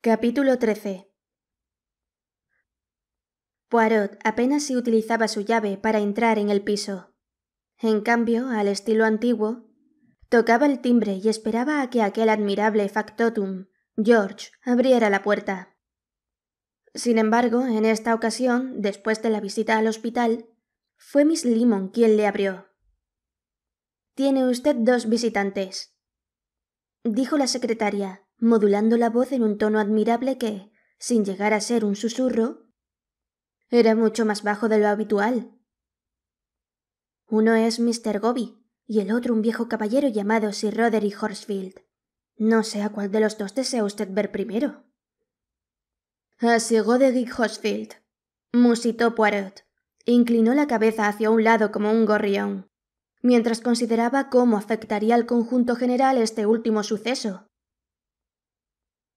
Capítulo 13 Poirot apenas si utilizaba su llave para entrar en el piso. En cambio, al estilo antiguo, Tocaba el timbre y esperaba a que aquel admirable factotum, George, abriera la puerta. Sin embargo, en esta ocasión, después de la visita al hospital, fue Miss Limon quien le abrió. Tiene usted dos visitantes, dijo la secretaria, modulando la voz en un tono admirable que, sin llegar a ser un susurro, era mucho más bajo de lo habitual. Uno es Mr. Goby y el otro un viejo caballero llamado Sir Roderick Horsfield. No sé a cuál de los dos desea usted ver primero. A de Roderick Horsfield, musitó Poirot. Inclinó la cabeza hacia un lado como un gorrión, mientras consideraba cómo afectaría al conjunto general este último suceso.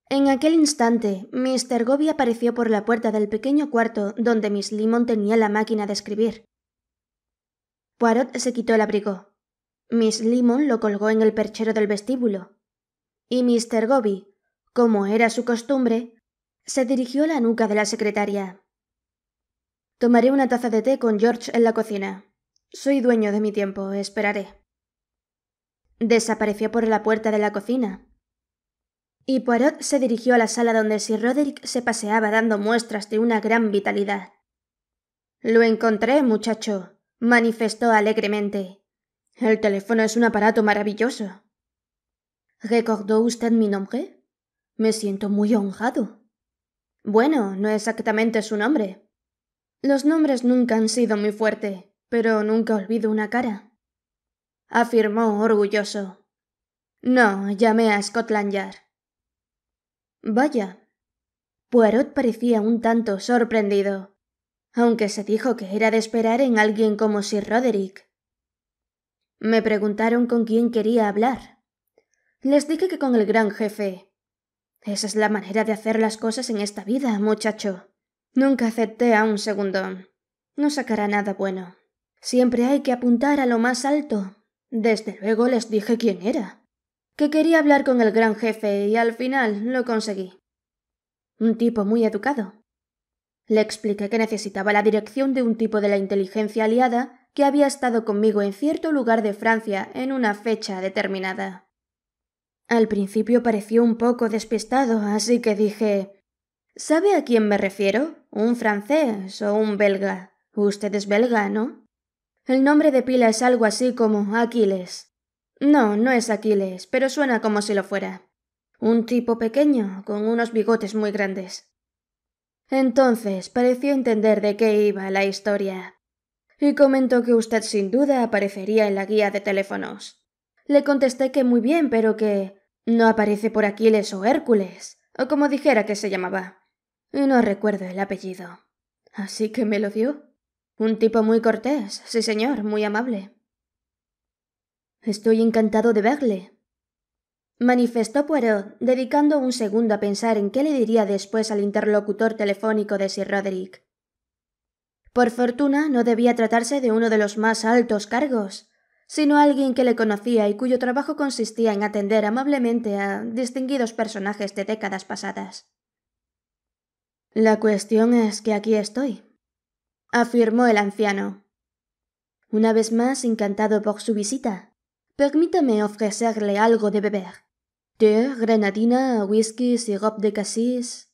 En aquel instante, Mr. Goby apareció por la puerta del pequeño cuarto donde Miss Limon tenía la máquina de escribir. Poirot se quitó el abrigo, Miss Limon lo colgó en el perchero del vestíbulo. Y Mr. Goby, como era su costumbre, se dirigió a la nuca de la secretaria. Tomaré una taza de té con George en la cocina. Soy dueño de mi tiempo, esperaré. Desapareció por la puerta de la cocina. Y Poirot se dirigió a la sala donde Sir Roderick se paseaba dando muestras de una gran vitalidad. Lo encontré, muchacho, manifestó alegremente. El teléfono es un aparato maravilloso. ¿Recordó usted mi nombre? Me siento muy honrado. Bueno, no exactamente su nombre. Los nombres nunca han sido muy fuerte, pero nunca olvido una cara. Afirmó orgulloso. No, llamé a Scotland Yard. Vaya. Poirot parecía un tanto sorprendido, aunque se dijo que era de esperar en alguien como Sir Roderick. Me preguntaron con quién quería hablar. Les dije que con el gran jefe. Esa es la manera de hacer las cosas en esta vida, muchacho. Nunca acepté a un segundo. No sacará nada bueno. Siempre hay que apuntar a lo más alto. Desde luego les dije quién era. Que quería hablar con el gran jefe y al final lo conseguí. Un tipo muy educado. Le expliqué que necesitaba la dirección de un tipo de la inteligencia aliada que había estado conmigo en cierto lugar de Francia en una fecha determinada. Al principio pareció un poco despistado, así que dije ¿Sabe a quién me refiero? ¿Un francés o un belga? Usted es belga, ¿no? El nombre de pila es algo así como Aquiles. No, no es Aquiles, pero suena como si lo fuera. Un tipo pequeño, con unos bigotes muy grandes. Entonces pareció entender de qué iba la historia y comentó que usted sin duda aparecería en la guía de teléfonos. Le contesté que muy bien, pero que no aparece por Aquiles o Hércules, o como dijera que se llamaba. Y no recuerdo el apellido. Así que me lo dio. Un tipo muy cortés, sí señor, muy amable. Estoy encantado de verle. Manifestó Poirot, dedicando un segundo a pensar en qué le diría después al interlocutor telefónico de Sir Roderick. Por fortuna no debía tratarse de uno de los más altos cargos, sino alguien que le conocía y cuyo trabajo consistía en atender amablemente a distinguidos personajes de décadas pasadas. La cuestión es que aquí estoy, afirmó el anciano. Una vez más encantado por su visita, permítame ofrecerle algo de beber. Té, grenadina, whisky, sirop de cassis...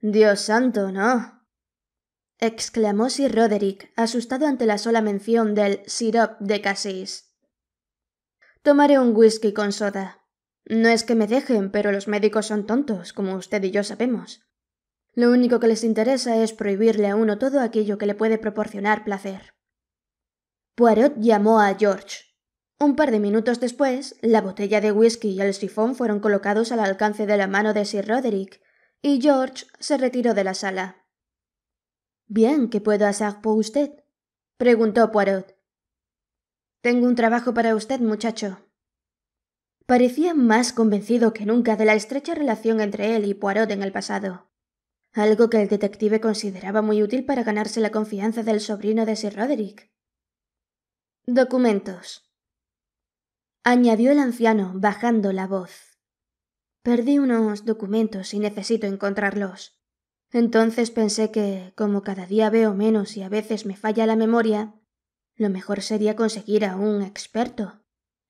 Dios santo, no, exclamó Sir Roderick, asustado ante la sola mención del sirop de cassis». Tomaré un whisky con soda. No es que me dejen, pero los médicos son tontos, como usted y yo sabemos. Lo único que les interesa es prohibirle a uno todo aquello que le puede proporcionar placer. Poirot llamó a George. Un par de minutos después, la botella de whisky y el sifón fueron colocados al alcance de la mano de Sir Roderick, y George se retiró de la sala. Bien, ¿qué puedo hacer por usted? preguntó Poirot. Tengo un trabajo para usted, muchacho. Parecía más convencido que nunca de la estrecha relación entre él y Poirot en el pasado, algo que el detective consideraba muy útil para ganarse la confianza del sobrino de Sir Roderick. Documentos. añadió el anciano, bajando la voz. Perdí unos documentos y necesito encontrarlos. Entonces pensé que, como cada día veo menos y a veces me falla la memoria, lo mejor sería conseguir a un experto.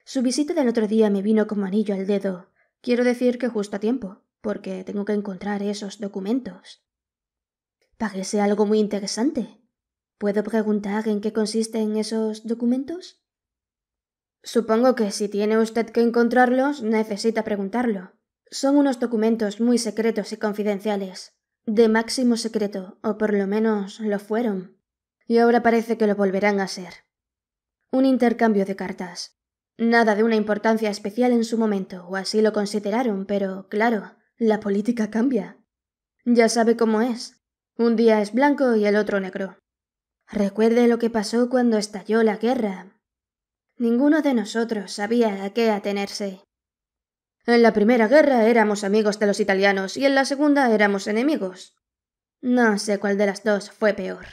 Su visita del otro día me vino como anillo al dedo. Quiero decir que justo a tiempo, porque tengo que encontrar esos documentos. Parece algo muy interesante. ¿Puedo preguntar en qué consisten esos documentos? Supongo que si tiene usted que encontrarlos, necesita preguntarlo. Son unos documentos muy secretos y confidenciales de máximo secreto, o por lo menos lo fueron, y ahora parece que lo volverán a ser. Un intercambio de cartas. Nada de una importancia especial en su momento, o así lo consideraron, pero claro, la política cambia. Ya sabe cómo es. Un día es blanco y el otro negro. Recuerde lo que pasó cuando estalló la guerra. Ninguno de nosotros sabía a qué atenerse. En la primera guerra éramos amigos de los italianos y en la segunda éramos enemigos. No sé cuál de las dos fue peor.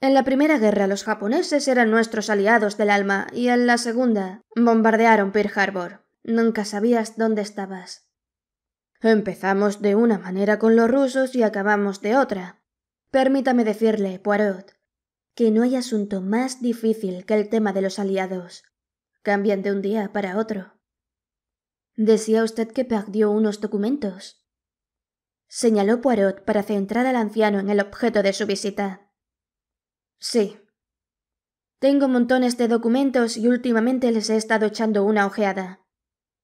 En la primera guerra los japoneses eran nuestros aliados del alma y en la segunda bombardearon Pearl Harbor. Nunca sabías dónde estabas. Empezamos de una manera con los rusos y acabamos de otra. Permítame decirle, Poirot, que no hay asunto más difícil que el tema de los aliados. Cambian de un día para otro. Decía usted que perdió unos documentos. Señaló Poirot para centrar al anciano en el objeto de su visita. Sí. Tengo montones de documentos y últimamente les he estado echando una ojeada.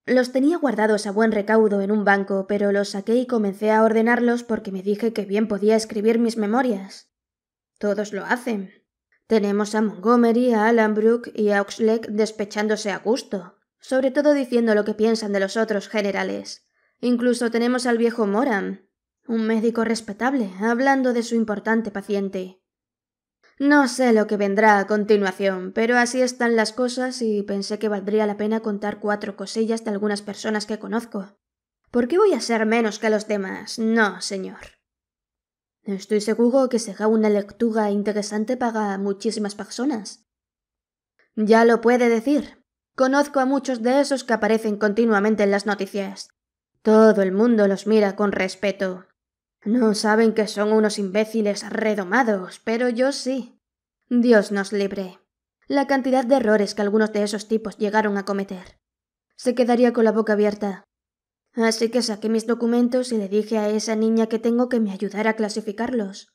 Los tenía guardados a buen recaudo en un banco, pero los saqué y comencé a ordenarlos porque me dije que bien podía escribir mis memorias. Todos lo hacen. Tenemos a Montgomery, a Alan y a Oxleck despechándose a gusto sobre todo diciendo lo que piensan de los otros generales. Incluso tenemos al viejo Moran, un médico respetable, hablando de su importante paciente. No sé lo que vendrá a continuación, pero así están las cosas y pensé que valdría la pena contar cuatro cosillas de algunas personas que conozco. ¿Por qué voy a ser menos que los demás? No, señor. Estoy seguro que será una lectura interesante para muchísimas personas. Ya lo puede decir, Conozco a muchos de esos que aparecen continuamente en las noticias. Todo el mundo los mira con respeto. No saben que son unos imbéciles redomados, pero yo sí. Dios nos libre. La cantidad de errores que algunos de esos tipos llegaron a cometer. Se quedaría con la boca abierta. Así que saqué mis documentos y le dije a esa niña que tengo que me ayudara a clasificarlos.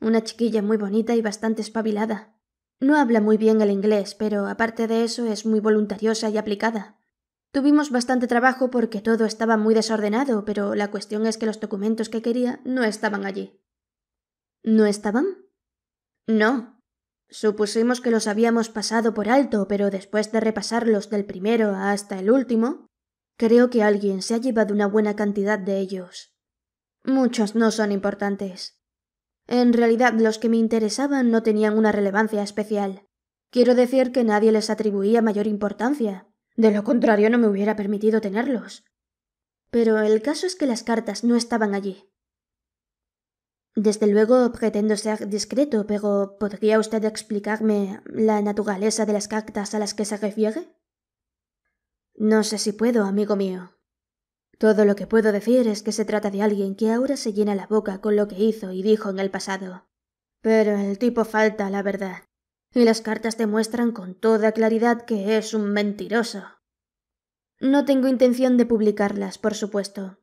Una chiquilla muy bonita y bastante espabilada. No habla muy bien el inglés, pero aparte de eso es muy voluntariosa y aplicada. Tuvimos bastante trabajo porque todo estaba muy desordenado, pero la cuestión es que los documentos que quería no estaban allí. ¿No estaban? No. Supusimos que los habíamos pasado por alto, pero después de repasarlos del primero hasta el último, creo que alguien se ha llevado una buena cantidad de ellos. Muchos no son importantes. En realidad los que me interesaban no tenían una relevancia especial. Quiero decir que nadie les atribuía mayor importancia. De lo contrario no me hubiera permitido tenerlos. Pero el caso es que las cartas no estaban allí. Desde luego pretendo ser discreto, pero ¿podría usted explicarme la naturaleza de las cartas a las que se refiere? No sé si puedo, amigo mío. Todo lo que puedo decir es que se trata de alguien que ahora se llena la boca con lo que hizo y dijo en el pasado. Pero el tipo falta a la verdad. Y las cartas demuestran con toda claridad que es un mentiroso. No tengo intención de publicarlas, por supuesto.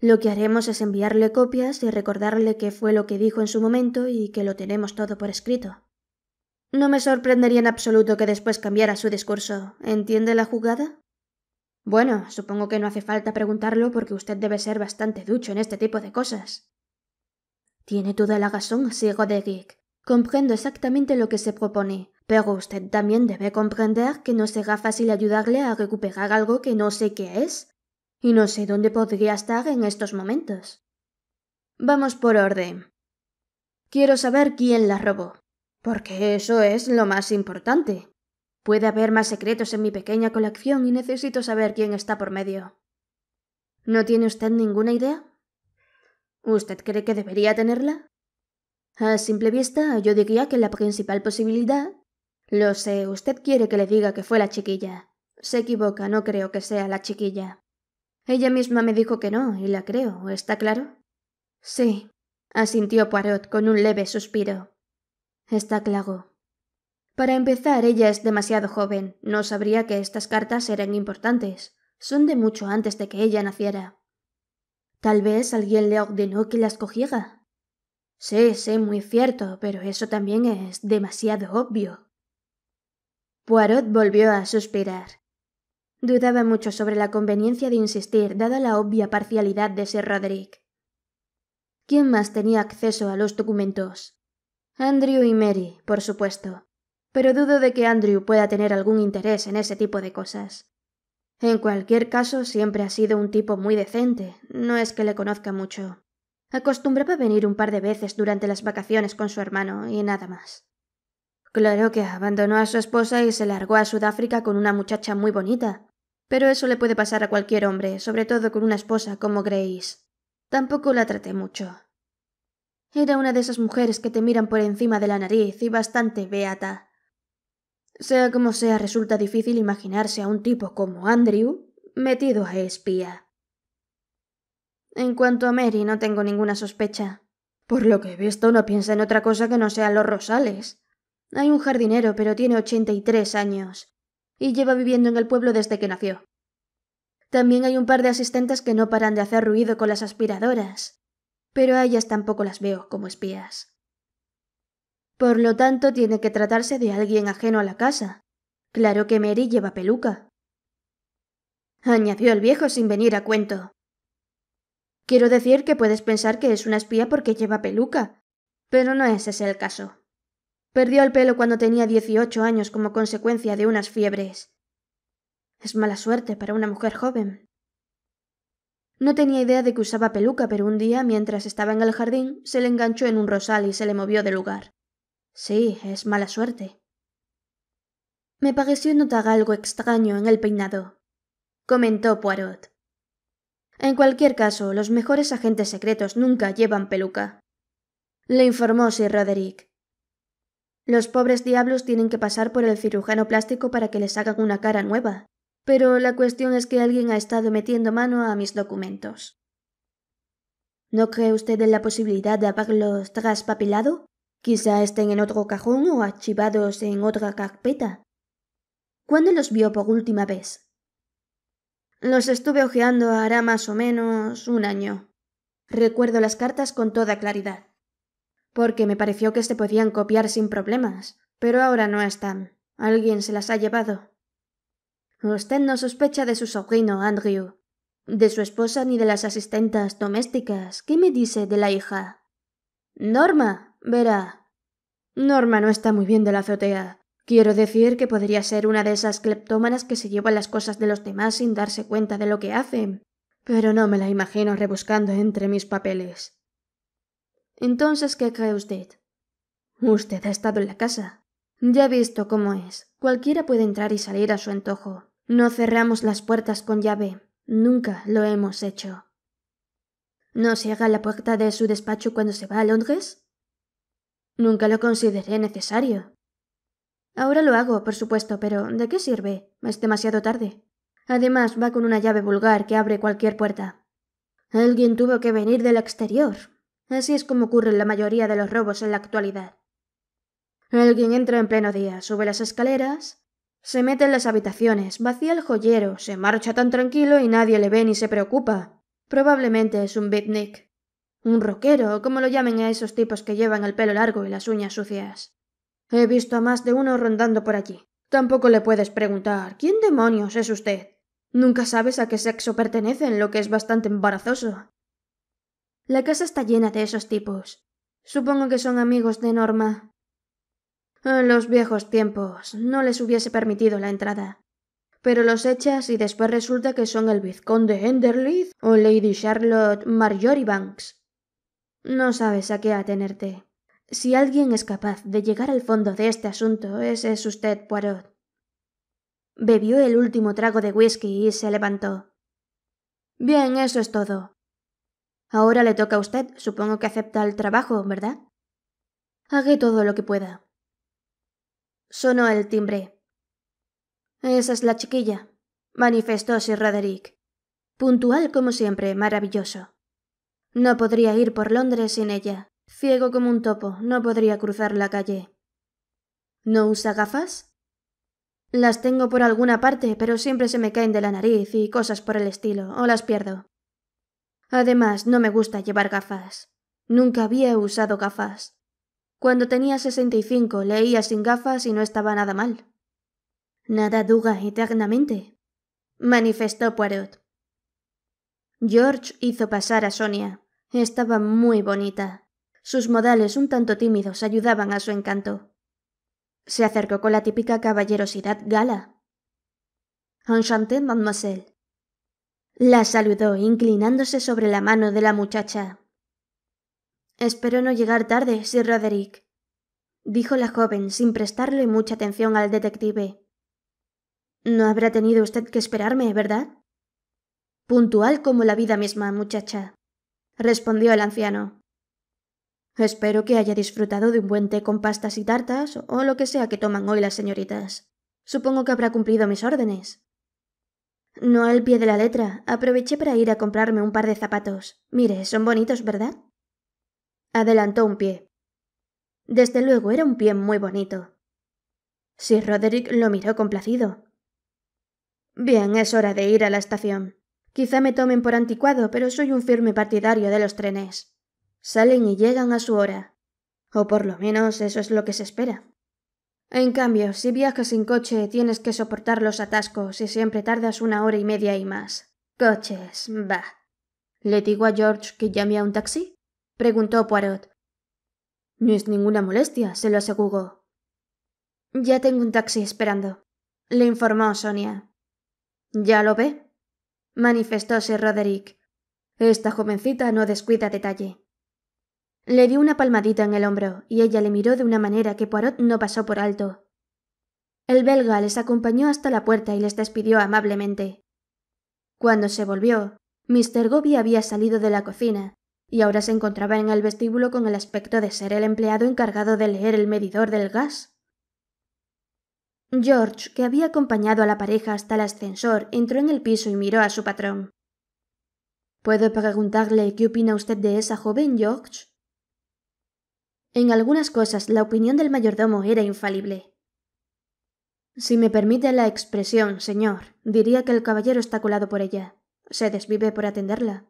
Lo que haremos es enviarle copias y recordarle qué fue lo que dijo en su momento y que lo tenemos todo por escrito. No me sorprendería en absoluto que después cambiara su discurso. ¿Entiende la jugada? Bueno, supongo que no hace falta preguntarlo porque usted debe ser bastante ducho en este tipo de cosas. Tiene toda la razón, de geek. Comprendo exactamente lo que se propone, pero usted también debe comprender que no será fácil ayudarle a recuperar algo que no sé qué es, y no sé dónde podría estar en estos momentos. Vamos por orden. Quiero saber quién la robó, porque eso es lo más importante. Puede haber más secretos en mi pequeña colección y necesito saber quién está por medio. ¿No tiene usted ninguna idea? ¿Usted cree que debería tenerla? A simple vista, yo diría que la principal posibilidad... Lo sé, usted quiere que le diga que fue la chiquilla. Se equivoca, no creo que sea la chiquilla. Ella misma me dijo que no, y la creo, ¿está claro? Sí, asintió Poirot con un leve suspiro. Está claro. Para empezar, ella es demasiado joven, no sabría que estas cartas eran importantes. Son de mucho antes de que ella naciera. Tal vez alguien le ordenó que las cogiera. Sí, sé, muy cierto, pero eso también es demasiado obvio. Poirot volvió a suspirar. Dudaba mucho sobre la conveniencia de insistir, dada la obvia parcialidad de Sir Roderick. ¿Quién más tenía acceso a los documentos? Andrew y Mary, por supuesto pero dudo de que Andrew pueda tener algún interés en ese tipo de cosas. En cualquier caso, siempre ha sido un tipo muy decente, no es que le conozca mucho. Acostumbraba venir un par de veces durante las vacaciones con su hermano y nada más. Claro que abandonó a su esposa y se largó a Sudáfrica con una muchacha muy bonita, pero eso le puede pasar a cualquier hombre, sobre todo con una esposa como Grace. Tampoco la traté mucho. Era una de esas mujeres que te miran por encima de la nariz y bastante beata. Sea como sea, resulta difícil imaginarse a un tipo como Andrew metido a espía. En cuanto a Mary, no tengo ninguna sospecha. Por lo que he visto, no piensa en otra cosa que no sean los rosales. Hay un jardinero, pero tiene ochenta y tres años, y lleva viviendo en el pueblo desde que nació. También hay un par de asistentes que no paran de hacer ruido con las aspiradoras, pero a ellas tampoco las veo como espías. Por lo tanto, tiene que tratarse de alguien ajeno a la casa. Claro que Mary lleva peluca. Añadió el viejo sin venir a cuento. Quiero decir que puedes pensar que es una espía porque lleva peluca, pero no ese es el caso. Perdió el pelo cuando tenía 18 años como consecuencia de unas fiebres. Es mala suerte para una mujer joven. No tenía idea de que usaba peluca, pero un día, mientras estaba en el jardín, se le enganchó en un rosal y se le movió de lugar. Sí, es mala suerte. Me pareció notar algo extraño en el peinado, comentó Poirot. En cualquier caso, los mejores agentes secretos nunca llevan peluca. Le informó Sir Roderick. Los pobres diablos tienen que pasar por el cirujano plástico para que les hagan una cara nueva, pero la cuestión es que alguien ha estado metiendo mano a mis documentos. ¿No cree usted en la posibilidad de haberlos papilado? Quizá estén en otro cajón o archivados en otra carpeta. ¿Cuándo los vio por última vez? Los estuve ojeando hará más o menos un año. Recuerdo las cartas con toda claridad, porque me pareció que se podían copiar sin problemas, pero ahora no están. Alguien se las ha llevado. Usted no sospecha de su sobrino, Andrew, de su esposa ni de las asistentas domésticas. ¿Qué me dice de la hija? Norma, Verá. Norma no está muy bien de la azotea. Quiero decir que podría ser una de esas cleptómanas que se llevan las cosas de los demás sin darse cuenta de lo que hacen. Pero no me la imagino rebuscando entre mis papeles. Entonces, ¿qué cree usted? Usted ha estado en la casa. Ya ha visto cómo es. Cualquiera puede entrar y salir a su antojo. No cerramos las puertas con llave. Nunca lo hemos hecho. ¿No se haga la puerta de su despacho cuando se va a Londres? Nunca lo consideré necesario. Ahora lo hago, por supuesto, pero ¿de qué sirve? Es demasiado tarde. Además, va con una llave vulgar que abre cualquier puerta. Alguien tuvo que venir del exterior. Así es como ocurren la mayoría de los robos en la actualidad. Alguien entra en pleno día, sube las escaleras, se mete en las habitaciones, vacía el joyero, se marcha tan tranquilo y nadie le ve ni se preocupa. Probablemente es un bitnik. Un roquero, como lo llamen a esos tipos que llevan el pelo largo y las uñas sucias. He visto a más de uno rondando por allí. Tampoco le puedes preguntar ¿Quién demonios es usted? Nunca sabes a qué sexo pertenecen, lo que es bastante embarazoso. La casa está llena de esos tipos. Supongo que son amigos de Norma. En los viejos tiempos no les hubiese permitido la entrada. Pero los echas y después resulta que son el vizconde Enderleith o Lady Charlotte Marjorie no sabes a qué atenerte. Si alguien es capaz de llegar al fondo de este asunto, ese es usted, Poirot. Bebió el último trago de whisky y se levantó. Bien, eso es todo. Ahora le toca a usted. Supongo que acepta el trabajo, ¿verdad? —Hague todo lo que pueda. Sonó el timbre. Esa es la chiquilla, manifestó Sir Roderick. Puntual como siempre, maravilloso. No podría ir por Londres sin ella. Ciego como un topo, no podría cruzar la calle. ¿No usa gafas? Las tengo por alguna parte, pero siempre se me caen de la nariz y cosas por el estilo, o las pierdo. Además, no me gusta llevar gafas. Nunca había usado gafas. Cuando tenía sesenta y cinco, leía sin gafas y no estaba nada mal. Nada duda eternamente, manifestó Poirot. George hizo pasar a Sonia. Estaba muy bonita. Sus modales un tanto tímidos ayudaban a su encanto. Se acercó con la típica caballerosidad gala. Enchanté, mademoiselle. La saludó, inclinándose sobre la mano de la muchacha. Espero no llegar tarde, Sir Roderick, dijo la joven sin prestarle mucha atención al detective. No habrá tenido usted que esperarme, ¿verdad? Puntual como la vida misma, muchacha respondió el anciano. Espero que haya disfrutado de un buen té con pastas y tartas o lo que sea que toman hoy las señoritas. Supongo que habrá cumplido mis órdenes. No al pie de la letra, aproveché para ir a comprarme un par de zapatos. Mire, son bonitos, ¿verdad? Adelantó un pie. Desde luego era un pie muy bonito. Sir Roderick lo miró complacido. Bien, es hora de ir a la estación. Quizá me tomen por anticuado, pero soy un firme partidario de los trenes. Salen y llegan a su hora. O por lo menos eso es lo que se espera. En cambio, si viajas sin coche tienes que soportar los atascos y siempre tardas una hora y media y más. Coches, bah. ¿Le digo a George que llame a un taxi? preguntó Poirot. No es ninguna molestia, se lo aseguró. Ya tengo un taxi esperando, le informó Sonia. ¿Ya lo ve? manifestóse Roderick. Esta jovencita no descuida detalle. Le dio una palmadita en el hombro y ella le miró de una manera que Poirot no pasó por alto. El belga les acompañó hasta la puerta y les despidió amablemente. Cuando se volvió, Mr. Goby había salido de la cocina y ahora se encontraba en el vestíbulo con el aspecto de ser el empleado encargado de leer el medidor del gas. George, que había acompañado a la pareja hasta el ascensor, entró en el piso y miró a su patrón. ¿Puedo preguntarle qué opina usted de esa joven, George? En algunas cosas la opinión del mayordomo era infalible. Si me permite la expresión, señor, diría que el caballero está colado por ella. Se desvive por atenderla.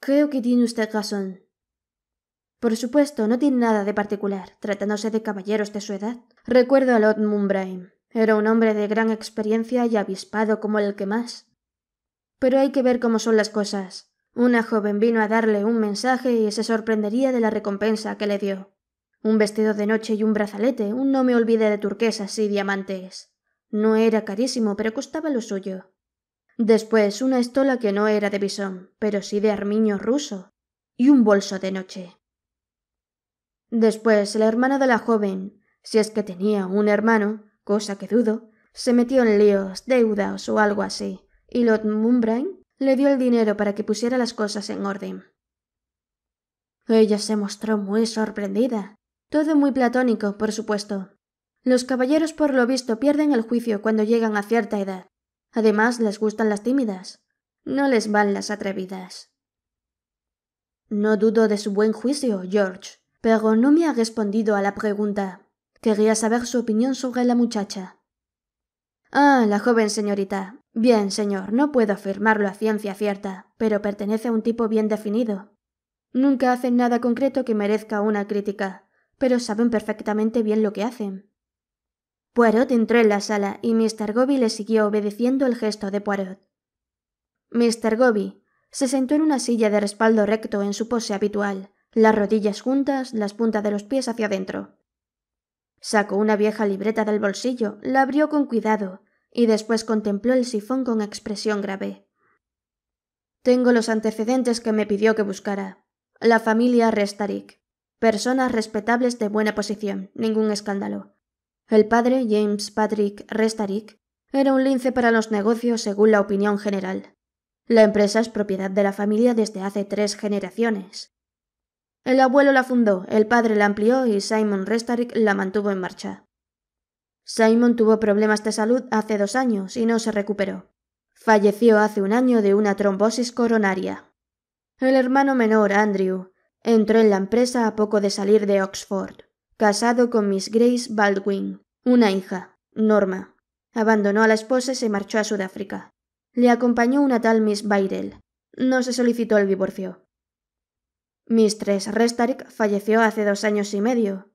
Creo que tiene usted razón, por supuesto, no tiene nada de particular, tratándose de caballeros de su edad. Recuerdo a Lord Mumbraim. Era un hombre de gran experiencia y avispado como el que más. Pero hay que ver cómo son las cosas. Una joven vino a darle un mensaje y se sorprendería de la recompensa que le dio. Un vestido de noche y un brazalete, un no me olvide de turquesas y diamantes. No era carísimo, pero costaba lo suyo. Después una estola que no era de bisón, pero sí de armiño ruso, y un bolso de noche. Después el hermano de la joven, si es que tenía un hermano, cosa que dudo, se metió en líos, deudas o algo así, y Lord Mumbrain le dio el dinero para que pusiera las cosas en orden. Ella se mostró muy sorprendida. Todo muy platónico, por supuesto. Los caballeros, por lo visto, pierden el juicio cuando llegan a cierta edad. Además, les gustan las tímidas. No les van las atrevidas. No dudo de su buen juicio, George, pero no me ha respondido a la pregunta. Quería saber su opinión sobre la muchacha. Ah, la joven señorita. Bien, señor, no puedo afirmarlo a ciencia cierta, pero pertenece a un tipo bien definido. Nunca hacen nada concreto que merezca una crítica, pero saben perfectamente bien lo que hacen. Poirot entró en la sala y Mr. Goby le siguió obedeciendo el gesto de Poirot. Mr. Goby se sentó en una silla de respaldo recto en su pose habitual, las rodillas juntas, las puntas de los pies hacia adentro. Sacó una vieja libreta del bolsillo, la abrió con cuidado y después contempló el sifón con expresión grave. Tengo los antecedentes que me pidió que buscara. La familia Restarik. Personas respetables de buena posición, ningún escándalo. El padre, James Patrick Restarik, era un lince para los negocios según la opinión general. La empresa es propiedad de la familia desde hace tres generaciones. El abuelo la fundó, el padre la amplió y Simon Restarick la mantuvo en marcha. Simon tuvo problemas de salud hace dos años y no se recuperó. Falleció hace un año de una trombosis coronaria. El hermano menor, Andrew, entró en la empresa a poco de salir de Oxford, casado con Miss Grace Baldwin, una hija, Norma. Abandonó a la esposa y se marchó a Sudáfrica. Le acompañó una tal Miss Byrell. No se solicitó el divorcio. Mistress Restarick falleció hace dos años y medio.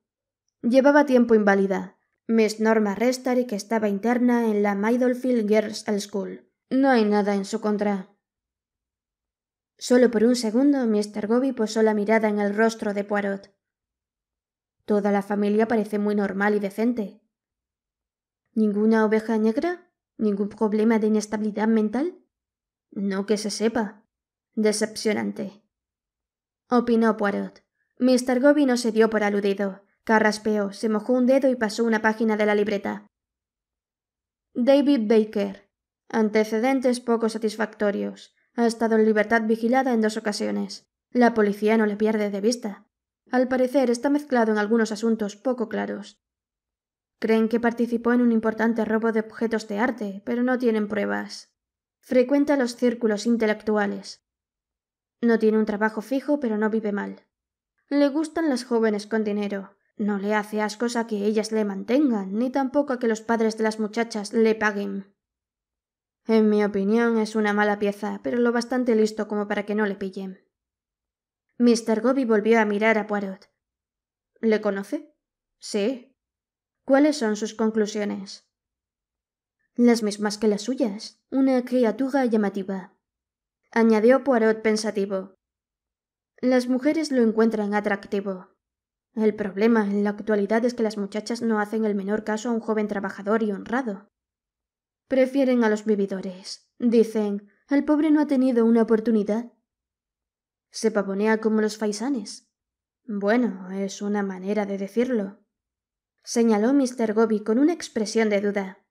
Llevaba tiempo inválida. Miss Norma Restaric estaba interna en la Middlefield Girls School. No hay nada en su contra. Solo por un segundo, Mr. Gobi posó la mirada en el rostro de Poirot. Toda la familia parece muy normal y decente. ¿Ninguna oveja negra? ¿Ningún problema de inestabilidad mental? No que se sepa. Decepcionante opinó Poirot. Mr. Goby no se dio por aludido. Carraspeó, se mojó un dedo y pasó una página de la libreta. David Baker. Antecedentes poco satisfactorios. Ha estado en libertad vigilada en dos ocasiones. La policía no le pierde de vista. Al parecer está mezclado en algunos asuntos poco claros. Creen que participó en un importante robo de objetos de arte, pero no tienen pruebas. Frecuenta los círculos intelectuales. No tiene un trabajo fijo, pero no vive mal. Le gustan las jóvenes con dinero. No le hace ascos a que ellas le mantengan, ni tampoco a que los padres de las muchachas le paguen. En mi opinión, es una mala pieza, pero lo bastante listo como para que no le pillen. Mr. Goby volvió a mirar a Poirot. ¿Le conoce? Sí. ¿Cuáles son sus conclusiones? Las mismas que las suyas. Una criatura llamativa añadió Poirot pensativo. Las mujeres lo encuentran atractivo. El problema en la actualidad es que las muchachas no hacen el menor caso a un joven trabajador y honrado. Prefieren a los vividores. Dicen, el pobre no ha tenido una oportunidad. Se pavonea como los faisanes. Bueno, es una manera de decirlo. Señaló Mr. goby con una expresión de duda.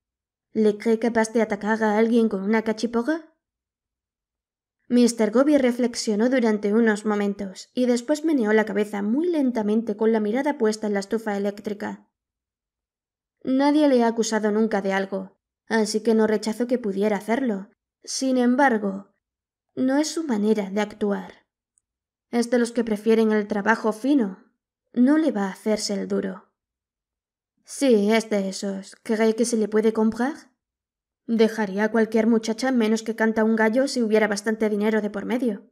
¿Le cree capaz de atacar a alguien con una cachipoga? Mr. Goby reflexionó durante unos momentos y después meneó la cabeza muy lentamente con la mirada puesta en la estufa eléctrica. Nadie le ha acusado nunca de algo, así que no rechazo que pudiera hacerlo. Sin embargo, no es su manera de actuar. Es de los que prefieren el trabajo fino. No le va a hacerse el duro. Sí, es de esos. ¿Cree que se le puede comprar? Dejaría a cualquier muchacha menos que canta un gallo si hubiera bastante dinero de por medio.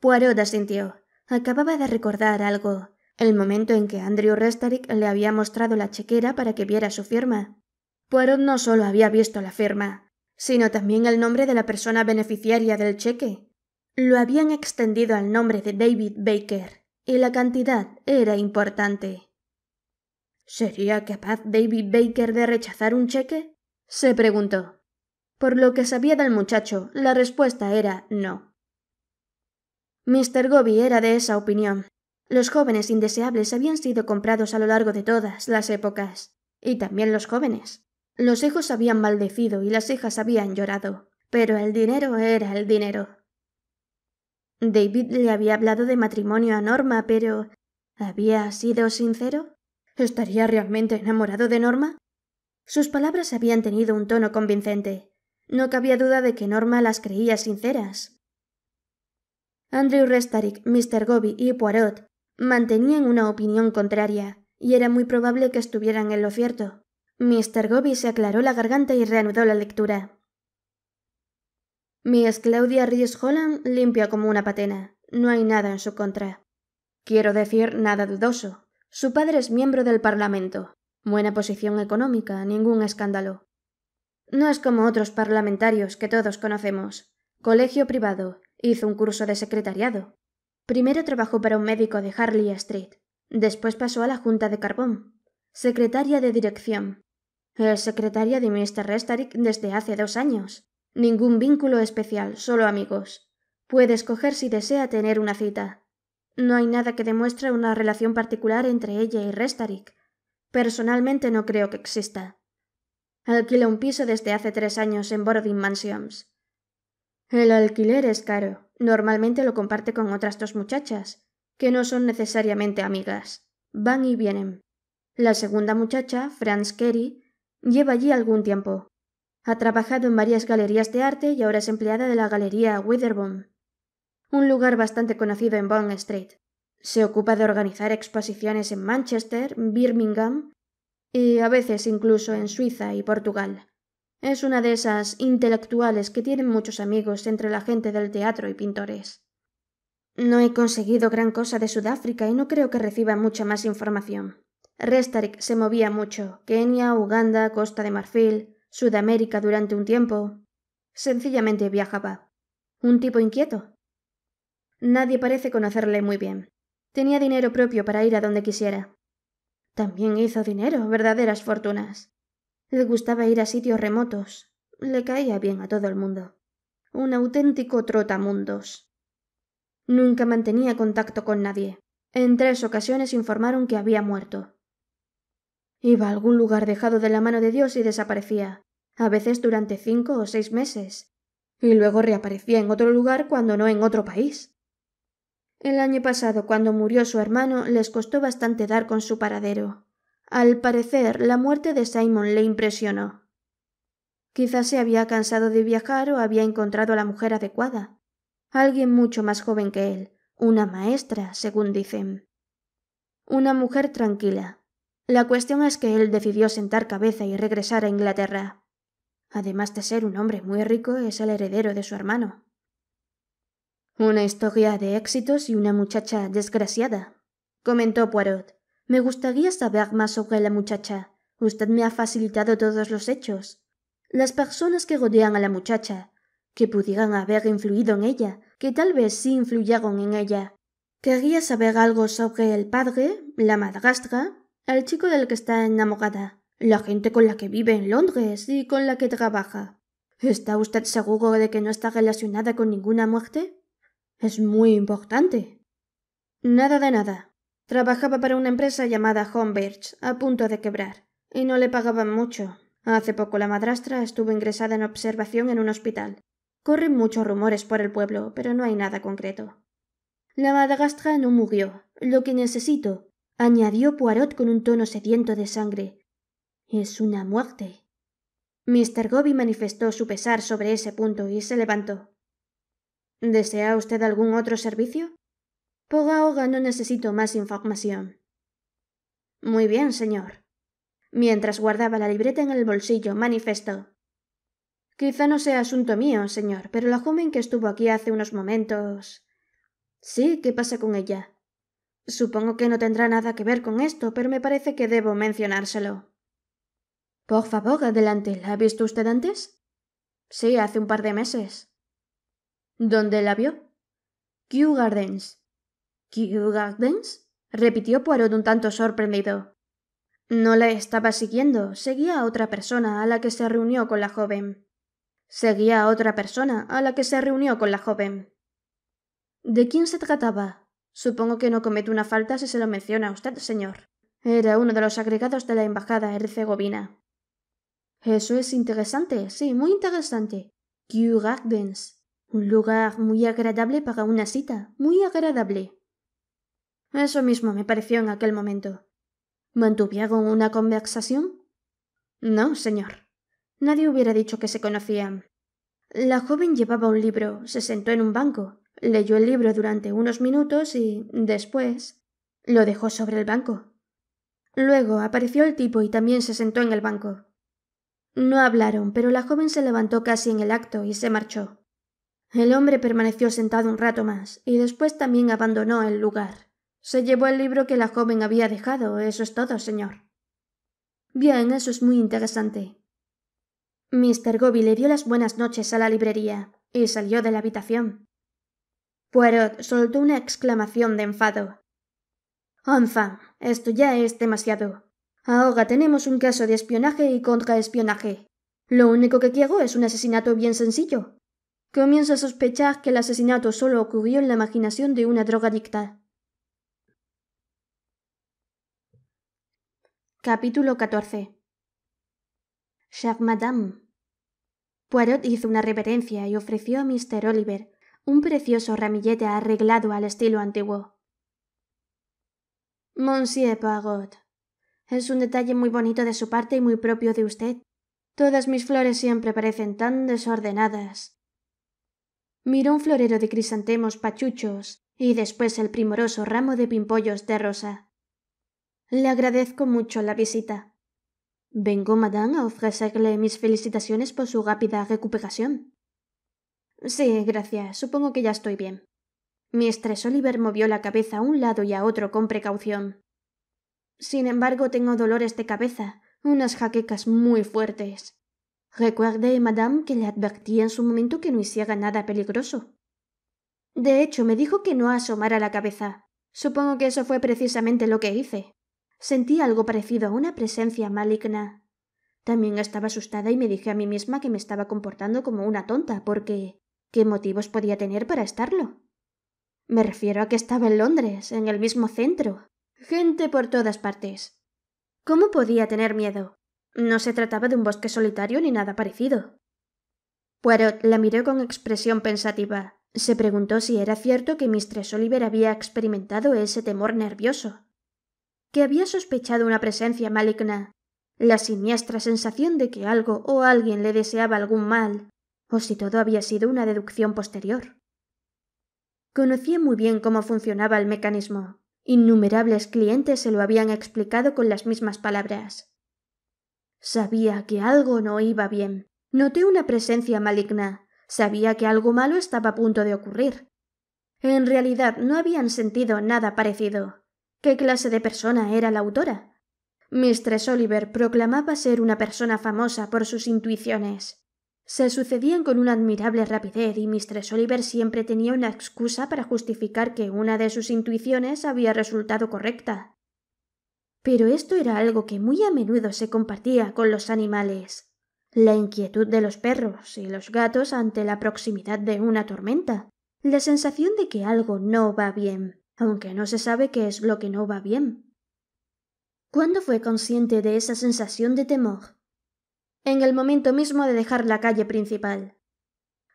Poirot asintió. Acababa de recordar algo. El momento en que Andrew Restarick le había mostrado la chequera para que viera su firma. Poirot no solo había visto la firma, sino también el nombre de la persona beneficiaria del cheque. Lo habían extendido al nombre de David Baker, y la cantidad era importante. ¿Sería capaz David Baker de rechazar un cheque? se preguntó. Por lo que sabía del muchacho, la respuesta era no. Mr. Goby era de esa opinión. Los jóvenes indeseables habían sido comprados a lo largo de todas las épocas, y también los jóvenes. Los hijos habían maldecido y las hijas habían llorado, pero el dinero era el dinero. David le había hablado de matrimonio a Norma, pero ¿había sido sincero? ¿Estaría realmente enamorado de Norma? Sus palabras habían tenido un tono convincente. No cabía duda de que Norma las creía sinceras. Andrew Restaric, Mr. Goby y Poirot mantenían una opinión contraria, y era muy probable que estuvieran en lo cierto. Mr. Goby se aclaró la garganta y reanudó la lectura. Miss Claudia Rhys Holland limpia como una patena. No hay nada en su contra. Quiero decir, nada dudoso. Su padre es miembro del Parlamento. Buena posición económica, ningún escándalo. No es como otros parlamentarios que todos conocemos. Colegio privado, hizo un curso de secretariado. Primero trabajó para un médico de Harley Street. Después pasó a la Junta de Carbón, secretaria de dirección. Es secretaria de Mr. Restarik desde hace dos años. Ningún vínculo especial, solo amigos. Puede escoger si desea tener una cita. No hay nada que demuestre una relación particular entre ella y Personalmente no creo que exista. Alquila un piso desde hace tres años en Borodin Mansions. El alquiler es caro. Normalmente lo comparte con otras dos muchachas, que no son necesariamente amigas. Van y vienen. La segunda muchacha, Franz Kerry, lleva allí algún tiempo. Ha trabajado en varias galerías de arte y ahora es empleada de la galería Witherbone, un lugar bastante conocido en Bond Street. Se ocupa de organizar exposiciones en Manchester, Birmingham y a veces incluso en Suiza y Portugal. Es una de esas intelectuales que tienen muchos amigos entre la gente del teatro y pintores. No he conseguido gran cosa de Sudáfrica y no creo que reciba mucha más información. Restarik se movía mucho, Kenia, Uganda, Costa de Marfil, Sudamérica durante un tiempo. Sencillamente viajaba. Un tipo inquieto. Nadie parece conocerle muy bien. Tenía dinero propio para ir a donde quisiera. También hizo dinero, verdaderas fortunas. Le gustaba ir a sitios remotos. Le caía bien a todo el mundo. Un auténtico trotamundos. Nunca mantenía contacto con nadie. En tres ocasiones informaron que había muerto. Iba a algún lugar dejado de la mano de Dios y desaparecía, a veces durante cinco o seis meses, y luego reaparecía en otro lugar cuando no en otro país. El año pasado, cuando murió su hermano, les costó bastante dar con su paradero. Al parecer, la muerte de Simon le impresionó. Quizás se había cansado de viajar o había encontrado a la mujer adecuada. Alguien mucho más joven que él, una maestra, según dicen. Una mujer tranquila. La cuestión es que él decidió sentar cabeza y regresar a Inglaterra. Además de ser un hombre muy rico, es el heredero de su hermano. Una historia de éxitos y una muchacha desgraciada, comentó Poirot. Me gustaría saber más sobre la muchacha. Usted me ha facilitado todos los hechos. Las personas que rodean a la muchacha, que pudieran haber influido en ella, que tal vez sí influyeron en ella. Quería saber algo sobre el padre, la madrastra, el chico del que está enamorada, la gente con la que vive en Londres y con la que trabaja. ¿Está usted seguro de que no está relacionada con ninguna muerte? Es muy importante. Nada de nada. Trabajaba para una empresa llamada Homebirch, a punto de quebrar, y no le pagaban mucho. Hace poco la madrastra estuvo ingresada en observación en un hospital. Corren muchos rumores por el pueblo, pero no hay nada concreto. La madrastra no murió. Lo que necesito, añadió Poirot con un tono sediento de sangre, es una muerte. Mr. Goby manifestó su pesar sobre ese punto y se levantó. ¿Desea usted algún otro servicio? Por ahora no necesito más información. Muy bien, señor. Mientras guardaba la libreta en el bolsillo, manifestó. Quizá no sea asunto mío, señor, pero la joven que estuvo aquí hace unos momentos. Sí, ¿qué pasa con ella? Supongo que no tendrá nada que ver con esto, pero me parece que debo mencionárselo. Por favor, adelante. ¿La ha visto usted antes? Sí, hace un par de meses. ¿Dónde la vio? Kew Gardens. ¿Kew Gardens? repitió Poirot un tanto sorprendido. No la estaba siguiendo, seguía a otra persona a la que se reunió con la joven. Seguía a otra persona a la que se reunió con la joven. ¿De quién se trataba? Supongo que no comete una falta si se lo menciona usted, señor. Era uno de los agregados de la embajada herzegovina. Eso es interesante, sí, muy interesante. Kew Gardens. Un lugar muy agradable para una cita, muy agradable. Eso mismo me pareció en aquel momento. ¿Mantuvieron una conversación? No, señor. Nadie hubiera dicho que se conocían. La joven llevaba un libro, se sentó en un banco, leyó el libro durante unos minutos y, después, lo dejó sobre el banco. Luego apareció el tipo y también se sentó en el banco. No hablaron, pero la joven se levantó casi en el acto y se marchó. El hombre permaneció sentado un rato más, y después también abandonó el lugar. Se llevó el libro que la joven había dejado, eso es todo, señor. Bien, eso es muy interesante. Mr. Goby le dio las buenas noches a la librería, y salió de la habitación. Poirot soltó una exclamación de enfado. Enfin, esto ya es demasiado. Ahora tenemos un caso de espionaje y contraespionaje. Lo único que quiero es un asesinato bien sencillo, comienza a sospechar que el asesinato solo ocurrió en la imaginación de una drogadicta. Capítulo 14 Chère Madame. Poirot hizo una reverencia y ofreció a Mr. Oliver un precioso ramillete arreglado al estilo antiguo. Monsieur Poirot. Es un detalle muy bonito de su parte y muy propio de usted. Todas mis flores siempre parecen tan desordenadas miró un florero de crisantemos pachuchos y después el primoroso ramo de pimpollos de rosa. Le agradezco mucho la visita. Vengo, madame, a ofrecerle mis felicitaciones por su rápida recuperación. Sí, gracias. Supongo que ya estoy bien. Mistress Oliver movió la cabeza a un lado y a otro con precaución. Sin embargo, tengo dolores de cabeza, unas jaquecas muy fuertes. Recuerde, madame, que le advertí en su momento que no hiciera nada peligroso. De hecho, me dijo que no asomara la cabeza. Supongo que eso fue precisamente lo que hice. Sentí algo parecido a una presencia maligna. También estaba asustada y me dije a mí misma que me estaba comportando como una tonta, porque ¿qué motivos podía tener para estarlo? Me refiero a que estaba en Londres, en el mismo centro. Gente por todas partes. ¿Cómo podía tener miedo? No se trataba de un bosque solitario ni nada parecido. Poirot la miró con expresión pensativa. Se preguntó si era cierto que Mistress Oliver había experimentado ese temor nervioso, que había sospechado una presencia maligna, la siniestra sensación de que algo o alguien le deseaba algún mal, o si todo había sido una deducción posterior. Conocía muy bien cómo funcionaba el mecanismo. Innumerables clientes se lo habían explicado con las mismas palabras. Sabía que algo no iba bien. Noté una presencia maligna. Sabía que algo malo estaba a punto de ocurrir. En realidad no habían sentido nada parecido. ¿Qué clase de persona era la autora? Mistress Oliver proclamaba ser una persona famosa por sus intuiciones. Se sucedían con una admirable rapidez y Mistress Oliver siempre tenía una excusa para justificar que una de sus intuiciones había resultado correcta pero esto era algo que muy a menudo se compartía con los animales. La inquietud de los perros y los gatos ante la proximidad de una tormenta, la sensación de que algo no va bien, aunque no se sabe qué es lo que no va bien. ¿Cuándo fue consciente de esa sensación de temor? En el momento mismo de dejar la calle principal.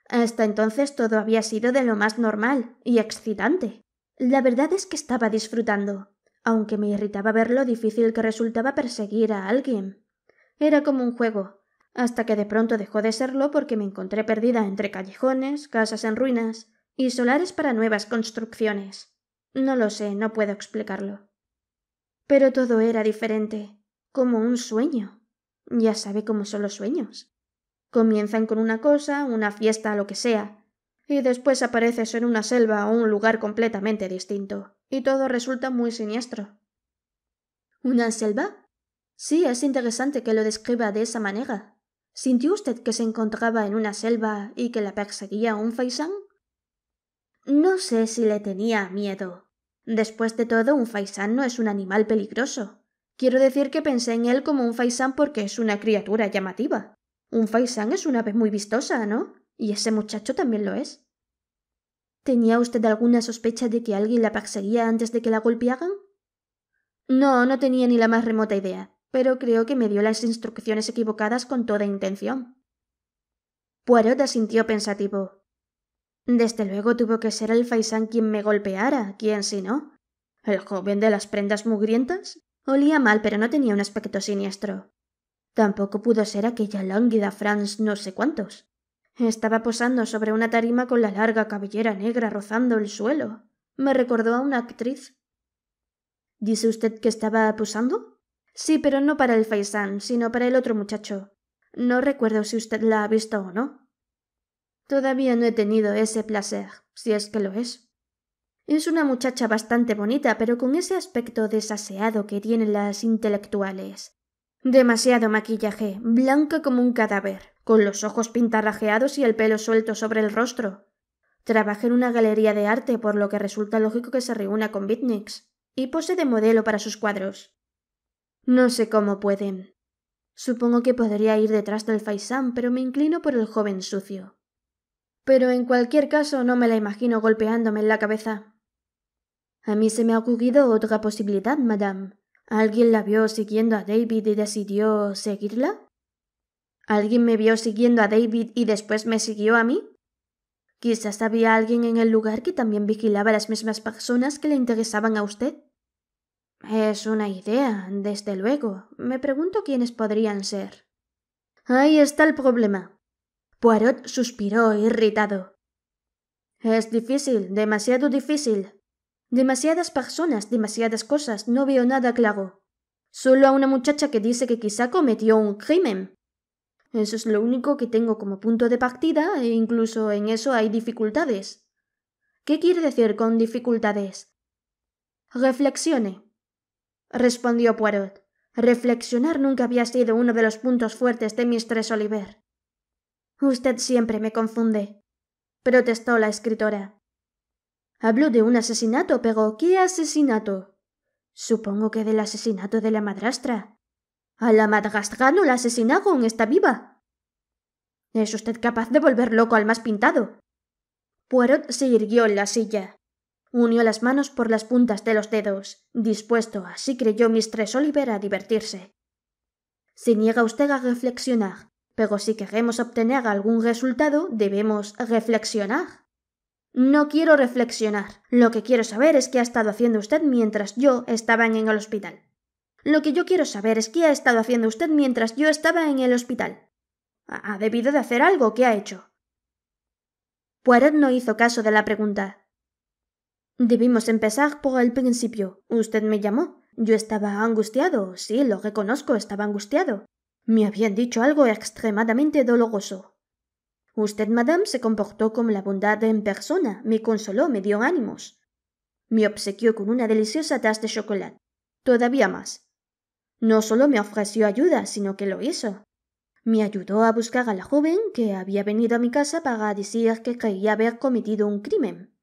Hasta entonces todo había sido de lo más normal y excitante. La verdad es que estaba disfrutando aunque me irritaba ver lo difícil que resultaba perseguir a alguien. Era como un juego, hasta que de pronto dejó de serlo porque me encontré perdida entre callejones, casas en ruinas y solares para nuevas construcciones. No lo sé, no puedo explicarlo. Pero todo era diferente, como un sueño. Ya sabe cómo son los sueños. Comienzan con una cosa, una fiesta, lo que sea, y después apareces en una selva o un lugar completamente distinto y todo resulta muy siniestro. ¿Una selva? Sí, es interesante que lo describa de esa manera. ¿Sintió usted que se encontraba en una selva y que la perseguía un faisán? No sé si le tenía miedo. Después de todo, un faisán no es un animal peligroso. Quiero decir que pensé en él como un faisán porque es una criatura llamativa. Un faisán es una ave muy vistosa, ¿no? Y ese muchacho también lo es. ¿Tenía usted alguna sospecha de que alguien la perseguía antes de que la golpearan? No, no tenía ni la más remota idea, pero creo que me dio las instrucciones equivocadas con toda intención. Poirot asintió pensativo. Desde luego tuvo que ser el faisán quien me golpeara, ¿quién si no? ¿El joven de las prendas mugrientas? Olía mal, pero no tenía un aspecto siniestro. Tampoco pudo ser aquella lánguida Franz no sé cuántos. Estaba posando sobre una tarima con la larga cabellera negra rozando el suelo. Me recordó a una actriz. ¿Dice usted que estaba posando? Sí, pero no para el faisán, sino para el otro muchacho. No recuerdo si usted la ha visto o no. Todavía no he tenido ese placer, si es que lo es. Es una muchacha bastante bonita, pero con ese aspecto desaseado que tienen las intelectuales. Demasiado maquillaje, blanca como un cadáver, con los ojos pintarrajeados y el pelo suelto sobre el rostro. Trabaja en una galería de arte, por lo que resulta lógico que se reúna con Bitniks, y pose de modelo para sus cuadros. No sé cómo pueden. Supongo que podría ir detrás del Faisán, pero me inclino por el joven sucio. Pero en cualquier caso no me la imagino golpeándome en la cabeza. A mí se me ha ocurrido otra posibilidad, madame. ¿Alguien la vio siguiendo a David y decidió seguirla? ¿Alguien me vio siguiendo a David y después me siguió a mí? Quizás había alguien en el lugar que también vigilaba a las mismas personas que le interesaban a usted. Es una idea, desde luego. Me pregunto quiénes podrían ser. Ahí está el problema. Poirot suspiró irritado. Es difícil, demasiado difícil. Demasiadas personas, demasiadas cosas, no veo nada claro. Solo a una muchacha que dice que quizá cometió un crimen. Eso es lo único que tengo como punto de partida e incluso en eso hay dificultades. ¿Qué quiere decir con dificultades? Reflexione, respondió Poirot. Reflexionar nunca había sido uno de los puntos fuertes de Mistress Oliver. Usted siempre me confunde, protestó la escritora. —Hablo de un asesinato, pero ¿qué asesinato? Supongo que del asesinato de la madrastra. A la madrastra no la asesinaron, está viva. ¿Es usted capaz de volver loco al más pintado? Poirot se irguió en la silla. Unió las manos por las puntas de los dedos, dispuesto, así creyó Mistress Oliver, a divertirse. Se niega usted a reflexionar, pero si queremos obtener algún resultado, debemos reflexionar. No quiero reflexionar. Lo que quiero saber es qué ha estado haciendo usted mientras yo estaba en el hospital. Lo que yo quiero saber es qué ha estado haciendo usted mientras yo estaba en el hospital. Ha debido de hacer algo, ¿qué ha hecho? Poirot no hizo caso de la pregunta. Debimos empezar por el principio. Usted me llamó. Yo estaba angustiado, sí, lo reconozco, estaba angustiado. Me habían dicho algo extremadamente doloroso. Usted, madame, se comportó como la bondad en persona, me consoló, me dio ánimos. Me obsequió con una deliciosa taza de chocolate. Todavía más, no solo me ofreció ayuda, sino que lo hizo. Me ayudó a buscar a la joven que había venido a mi casa para decir que creía haber cometido un crimen.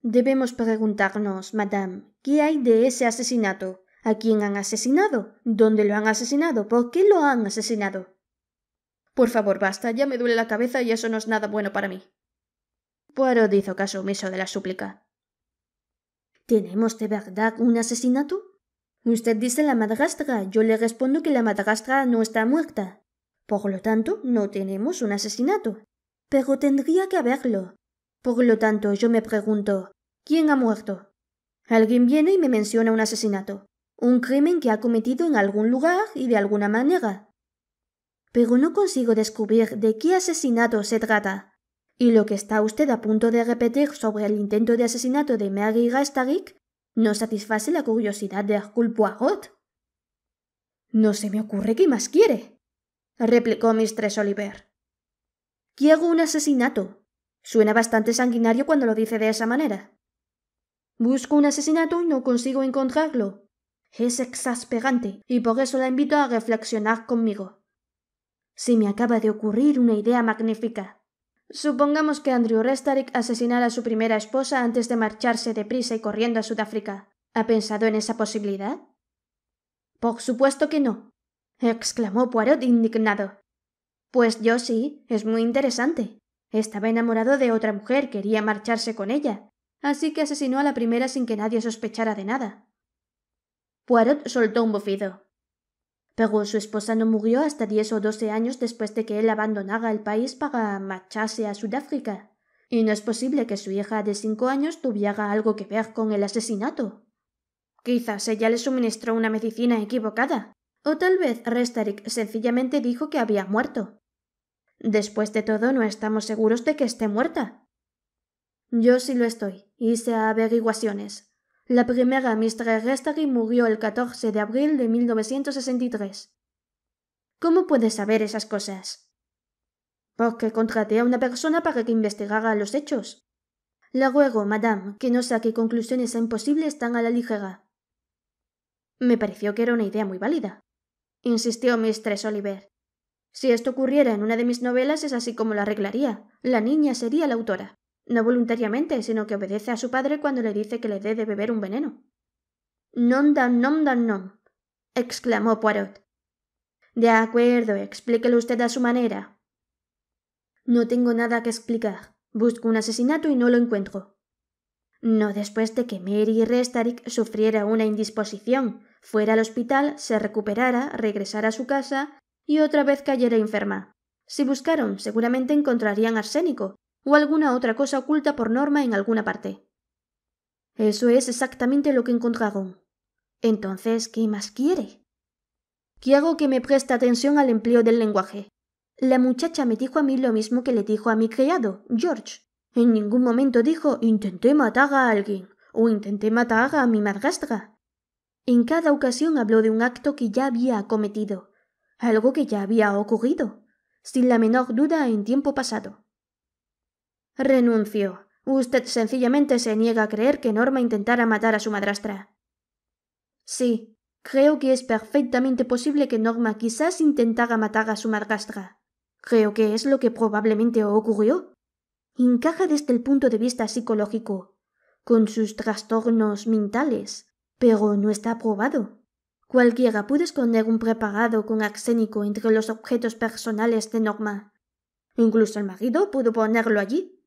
Debemos preguntarnos, madame, ¿qué hay de ese asesinato? ¿A quién han asesinado? ¿Dónde lo han asesinado? ¿Por qué lo han asesinado? Por favor, basta, ya me duele la cabeza y eso no es nada bueno para mí. Poirot hizo caso omiso de la súplica. ¿Tenemos de verdad un asesinato? Usted dice la madrastra, yo le respondo que la madrastra no está muerta. Por lo tanto, no tenemos un asesinato. Pero tendría que haberlo. Por lo tanto, yo me pregunto, ¿quién ha muerto? Alguien viene y me menciona un asesinato, un crimen que ha cometido en algún lugar y de alguna manera. Pero no consigo descubrir de qué asesinato se trata. Y lo que está usted a punto de repetir sobre el intento de asesinato de Mary ¿No satisface la curiosidad de Hercule Poirot? No se me ocurre qué más quiere, replicó Mistress Oliver. Quiero un asesinato. Suena bastante sanguinario cuando lo dice de esa manera. Busco un asesinato y no consigo encontrarlo. Es exasperante y por eso la invito a reflexionar conmigo. Se me acaba de ocurrir una idea magnífica. Supongamos que Andrew Restaric asesinara a su primera esposa antes de marcharse deprisa y corriendo a Sudáfrica. ¿Ha pensado en esa posibilidad? Por supuesto que no, exclamó Poirot indignado. Pues yo sí, es muy interesante. Estaba enamorado de otra mujer, quería marcharse con ella, así que asesinó a la primera sin que nadie sospechara de nada. Poirot soltó un bufido. Pero su esposa no murió hasta diez o doce años después de que él abandonara el país para marcharse a Sudáfrica. Y no es posible que su hija de cinco años tuviera algo que ver con el asesinato. Quizás ella le suministró una medicina equivocada. O tal vez Restarik sencillamente dijo que había muerto. Después de todo, no estamos seguros de que esté muerta. Yo sí lo estoy. Hice averiguaciones. La primera Mistress Restary murió el 14 de abril de 1963. ¿Cómo puede saber esas cosas? Porque contraté a una persona para que investigara los hechos. Le ruego, madame, que no saque conclusiones imposibles tan a la ligera. Me pareció que era una idea muy válida, insistió Mistress Oliver. Si esto ocurriera en una de mis novelas es así como la arreglaría. La niña sería la autora no voluntariamente, sino que obedece a su padre cuando le dice que le dé de beber un veneno. Non dan nom dan nom, exclamó Poirot. De acuerdo, explíquelo usted a su manera. No tengo nada que explicar. Busco un asesinato y no lo encuentro. No después de que Mary Restarick sufriera una indisposición, fuera al hospital, se recuperara, regresara a su casa y otra vez cayera enferma. Si buscaron, seguramente encontrarían arsénico, o alguna otra cosa oculta por norma en alguna parte. Eso es exactamente lo que encontraron. Entonces, ¿qué más quiere? Quiero que me preste atención al empleo del lenguaje. La muchacha me dijo a mí lo mismo que le dijo a mi criado, George. En ningún momento dijo intenté matar a alguien o intenté matar a mi madrastra. En cada ocasión habló de un acto que ya había cometido. algo que ya había ocurrido, sin la menor duda en tiempo pasado. Renuncio. Usted sencillamente se niega a creer que Norma intentara matar a su madrastra. Sí, creo que es perfectamente posible que Norma quizás intentara matar a su madrastra. Creo que es lo que probablemente ocurrió. Encaja desde el punto de vista psicológico, con sus trastornos mentales, pero no está probado. Cualquiera pudo esconder un preparado con arsénico entre los objetos personales de Norma. Incluso el marido pudo ponerlo allí.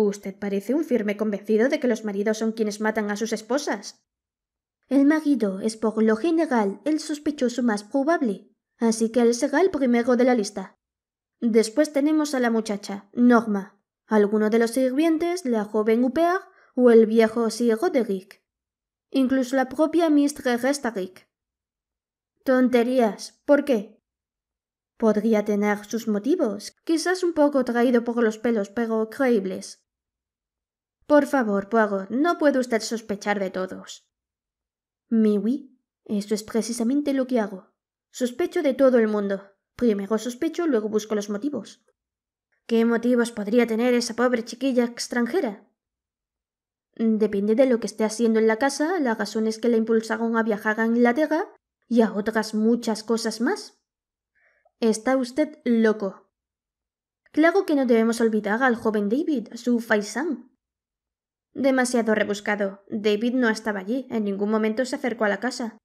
Usted parece un firme convencido de que los maridos son quienes matan a sus esposas. El marido es por lo general el sospechoso más probable, así que él será el primero de la lista. Después tenemos a la muchacha, Norma, alguno de los sirvientes, la joven Upper o el viejo de Roderick. Incluso la propia Mistress Restarick. Tonterías. ¿Por qué? Podría tener sus motivos, quizás un poco traído por los pelos, pero creíbles. Por favor, Poirot, no puede usted sospechar de todos. Miwi, eso es precisamente lo que hago. Sospecho de todo el mundo. Primero sospecho, luego busco los motivos. ¿Qué motivos podría tener esa pobre chiquilla extranjera? Depende de lo que esté haciendo en la casa, las razones que la impulsaron a viajar a Inglaterra y a otras muchas cosas más. Está usted loco. Claro que no debemos olvidar al joven David, su faisán. Demasiado rebuscado. David no estaba allí, en ningún momento se acercó a la casa.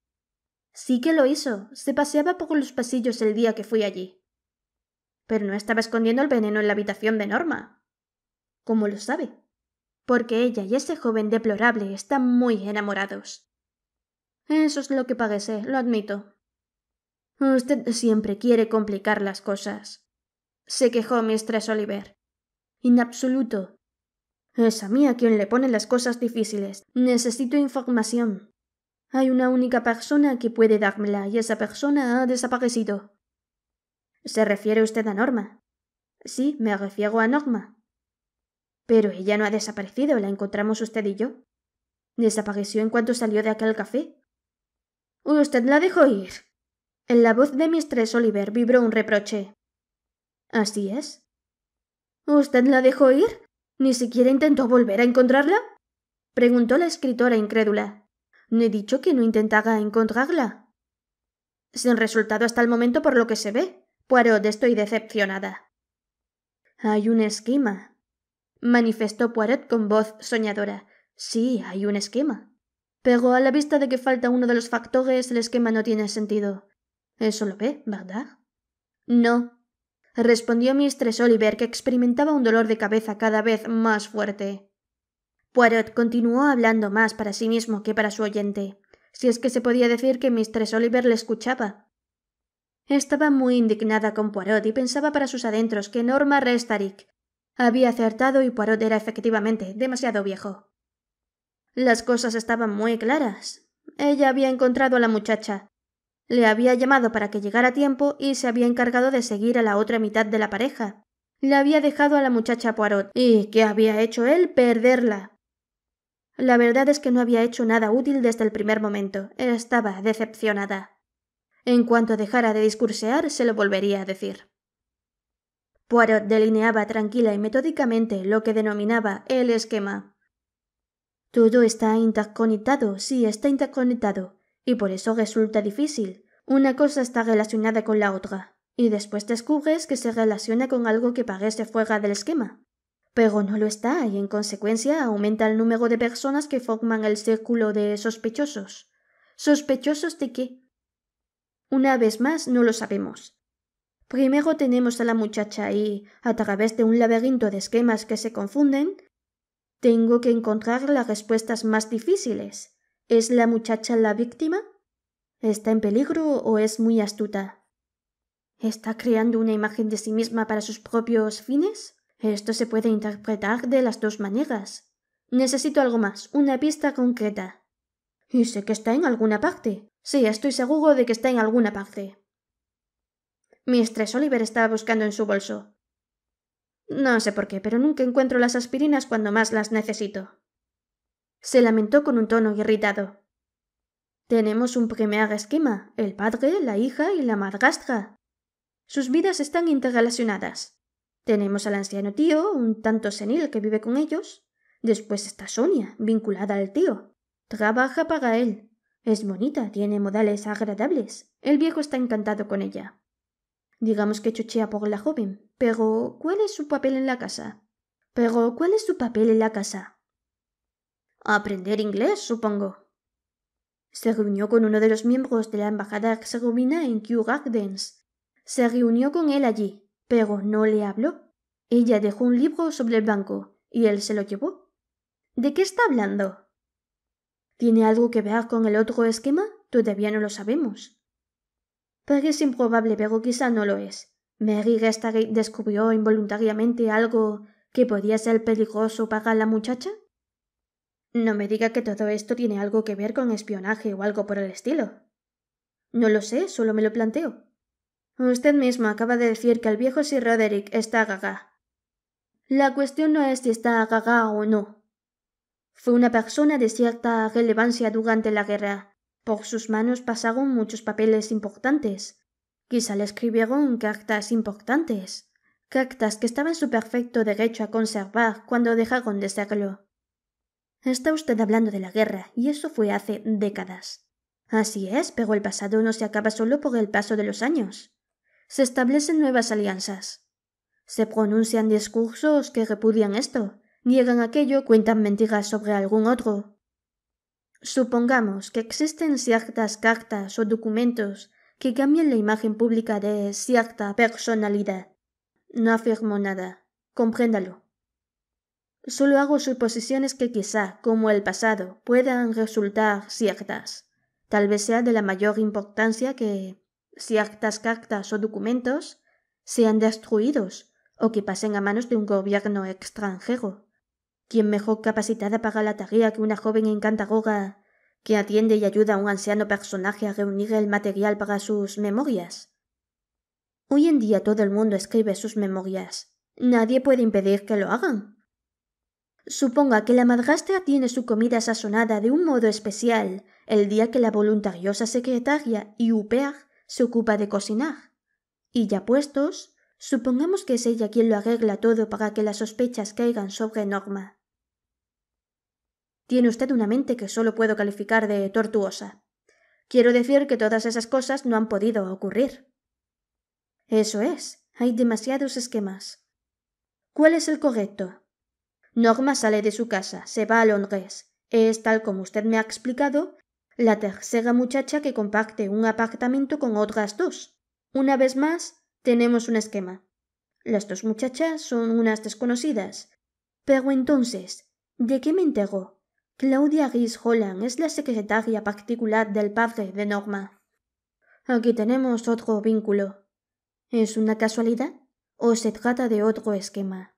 Sí que lo hizo, se paseaba por los pasillos el día que fui allí. Pero no estaba escondiendo el veneno en la habitación de Norma. ¿Cómo lo sabe? Porque ella y ese joven deplorable están muy enamorados. Eso es lo que paguese, lo admito. Usted siempre quiere complicar las cosas. Se quejó Mistress Oliver. En absoluto, es a mí a quien le pone las cosas difíciles. Necesito información. Hay una única persona que puede dármela y esa persona ha desaparecido. ¿Se refiere usted a Norma? Sí, me refiero a Norma. Pero ella no ha desaparecido, la encontramos usted y yo. Desapareció en cuanto salió de aquel café. Usted la dejó ir. En la voz de Mistress Oliver vibró un reproche. Así es. ¿Usted la dejó ir? ¿Ni siquiera intentó volver a encontrarla? preguntó la escritora incrédula. No he dicho que no intentara encontrarla. Sin resultado hasta el momento por lo que se ve. Poirot, estoy decepcionada. Hay un esquema, manifestó Poirot con voz soñadora. Sí, hay un esquema. Pero a la vista de que falta uno de los factores, el esquema no tiene sentido. Eso lo ve, ¿verdad? No, respondió Mistress Oliver, que experimentaba un dolor de cabeza cada vez más fuerte. Poirot continuó hablando más para sí mismo que para su oyente, si es que se podía decir que Mistress Oliver le escuchaba. Estaba muy indignada con Poirot y pensaba para sus adentros que Norma Restarik había acertado y Poirot era efectivamente demasiado viejo. Las cosas estaban muy claras. Ella había encontrado a la muchacha, le había llamado para que llegara a tiempo y se había encargado de seguir a la otra mitad de la pareja. Le había dejado a la muchacha Poirot. ¿Y qué había hecho él? Perderla. La verdad es que no había hecho nada útil desde el primer momento. Estaba decepcionada. En cuanto dejara de discursear, se lo volvería a decir. Poirot delineaba tranquila y metódicamente lo que denominaba el esquema. Todo está interconectado, sí, está interconectado y por eso resulta difícil. Una cosa está relacionada con la otra, y después descubres que se relaciona con algo que parece fuera del esquema. Pero no lo está, y en consecuencia aumenta el número de personas que forman el círculo de sospechosos. ¿Sospechosos de qué? Una vez más, no lo sabemos. Primero tenemos a la muchacha y, a través de un laberinto de esquemas que se confunden, tengo que encontrar las respuestas más difíciles, ¿Es la muchacha la víctima? ¿Está en peligro o es muy astuta? ¿Está creando una imagen de sí misma para sus propios fines? Esto se puede interpretar de las dos maneras. Necesito algo más, una pista concreta. Y sé que está en alguna parte. Sí, estoy seguro de que está en alguna parte. Mistress Oliver estaba buscando en su bolso. No sé por qué, pero nunca encuentro las aspirinas cuando más las necesito se lamentó con un tono irritado. Tenemos un primer esquema, el padre, la hija y la madrastra. Sus vidas están interrelacionadas. Tenemos al anciano tío, un tanto senil que vive con ellos. Después está Sonia, vinculada al tío. Trabaja para él. Es bonita, tiene modales agradables. El viejo está encantado con ella. Digamos que chochea por la joven. Pero, ¿cuál es su papel en la casa? Pero, ¿cuál es su papel en la casa? aprender inglés, supongo. Se reunió con uno de los miembros de la embajada herzegovina en Kew Gardens. Se reunió con él allí, pero no le habló. Ella dejó un libro sobre el banco y él se lo llevó. ¿De qué está hablando? ¿Tiene algo que ver con el otro esquema? Todavía no lo sabemos. Parece improbable, pero quizá no lo es. Mary descubrió involuntariamente algo que podía ser peligroso para la muchacha. No me diga que todo esto tiene algo que ver con espionaje o algo por el estilo. No lo sé, solo me lo planteo. Usted mismo acaba de decir que el viejo Sir Roderick está gaga. La cuestión no es si está gaga o no. Fue una persona de cierta relevancia durante la guerra. Por sus manos pasaron muchos papeles importantes. Quizá le escribieron cartas importantes, cartas que estaba en su perfecto derecho a conservar cuando dejaron de serlo. Está usted hablando de la guerra, y eso fue hace décadas. Así es, pero el pasado no se acaba solo por el paso de los años. Se establecen nuevas alianzas. Se pronuncian discursos que repudian esto, niegan aquello, cuentan mentiras sobre algún otro. Supongamos que existen ciertas cartas o documentos que cambian la imagen pública de cierta personalidad. No afirmo nada. Compréndalo. Solo hago suposiciones que quizá, como el pasado, puedan resultar ciertas. Tal vez sea de la mayor importancia que ciertas cartas o documentos sean destruidos o que pasen a manos de un gobierno extranjero. ¿Quién mejor capacitada para la tarea que una joven encantadora que atiende y ayuda a un anciano personaje a reunir el material para sus memorias? Hoy en día todo el mundo escribe sus memorias. Nadie puede impedir que lo hagan. Suponga que la madrastra tiene su comida sazonada de un modo especial el día que la voluntariosa secretaria y huper se ocupa de cocinar. Y ya puestos, supongamos que es ella quien lo arregla todo para que las sospechas caigan sobre Norma. Tiene usted una mente que solo puedo calificar de tortuosa. Quiero decir que todas esas cosas no han podido ocurrir. Eso es, hay demasiados esquemas. ¿Cuál es el correcto? Norma sale de su casa, se va a Londres. Es, tal como usted me ha explicado, la tercera muchacha que comparte un apartamento con otras dos. Una vez más, tenemos un esquema. Las dos muchachas son unas desconocidas. Pero entonces, ¿de qué me enteró? Claudia gris Holland es la secretaria particular del padre de Norma. Aquí tenemos otro vínculo. ¿Es una casualidad? ¿O se trata de otro esquema?